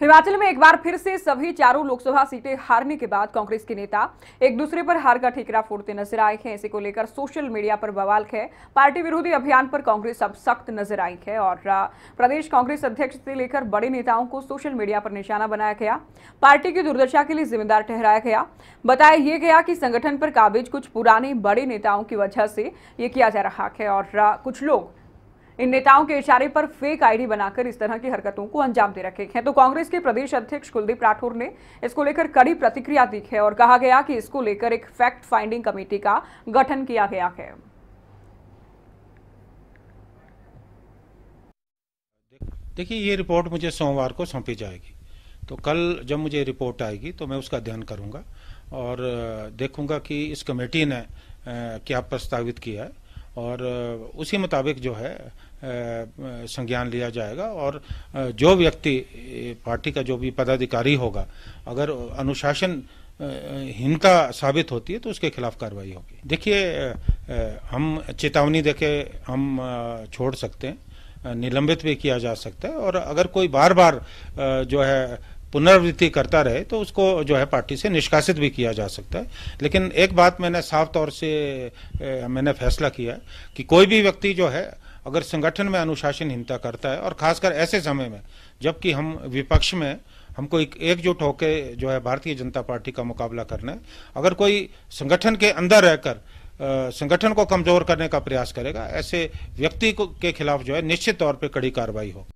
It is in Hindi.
हिमाचल में एक बार फिर से सभी चारों लोकसभा सीटें हारने के बाद कांग्रेस के नेता एक दूसरे पर हार का ठीकरा फोड़ते नजर आए हैं इसी को लेकर सोशल मीडिया पर बवाल है पार्टी विरोधी अभियान पर कांग्रेस अब सख्त नजर आई है और प्रदेश कांग्रेस अध्यक्ष से लेकर बड़े नेताओं को सोशल मीडिया पर निशाना बनाया गया पार्टी की दुर्दशा के लिए जिम्मेदार ठहराया गया बताया यह गया कि संगठन पर काबिज कुछ पुराने बड़े नेताओं की वजह से ये किया जा रहा है और कुछ लोग इन नेताओं के इशारे पर फेक आईडी बनाकर इस तरह की हरकतों को अंजाम दे रखे हैं तो कांग्रेस के प्रदेश अध्यक्ष कुलदीप राठौर ने इसको लेकर कड़ी प्रतिक्रिया दी है और कहा गया कि इसको लेकर एक फैक्ट फाइंडिंग कमेटी का गठन किया गया है देखिए ये रिपोर्ट मुझे सोमवार को सौंपी जाएगी तो कल जब मुझे रिपोर्ट आएगी तो मैं उसका अध्ययन करूंगा और देखूंगा कि इस कमेटी ने क्या प्रस्तावित किया है और उसी मुताबिक जो है संज्ञान लिया जाएगा और जो व्यक्ति पार्टी का जो भी पदाधिकारी होगा अगर अनुशासन हिंता साबित होती है तो उसके खिलाफ कार्रवाई होगी देखिए हम चेतावनी देके हम छोड़ सकते हैं निलंबित भी किया जा सकता है और अगर कोई बार बार जो है पुनरावृत्ति करता रहे तो उसको जो है पार्टी से निष्कासित भी किया जा सकता है लेकिन एक बात मैंने साफ तौर से मैंने फैसला किया कि कोई भी व्यक्ति जो है अगर संगठन में अनुशासनहीनता करता है और खासकर ऐसे समय में जबकि हम विपक्ष में हमको एक एकजुट होकर जो है भारतीय जनता पार्टी का मुकाबला करना है अगर कोई संगठन के अंदर रहकर संगठन को कमजोर करने का प्रयास करेगा ऐसे व्यक्ति के खिलाफ जो है निश्चित तौर पर कड़ी कार्रवाई हो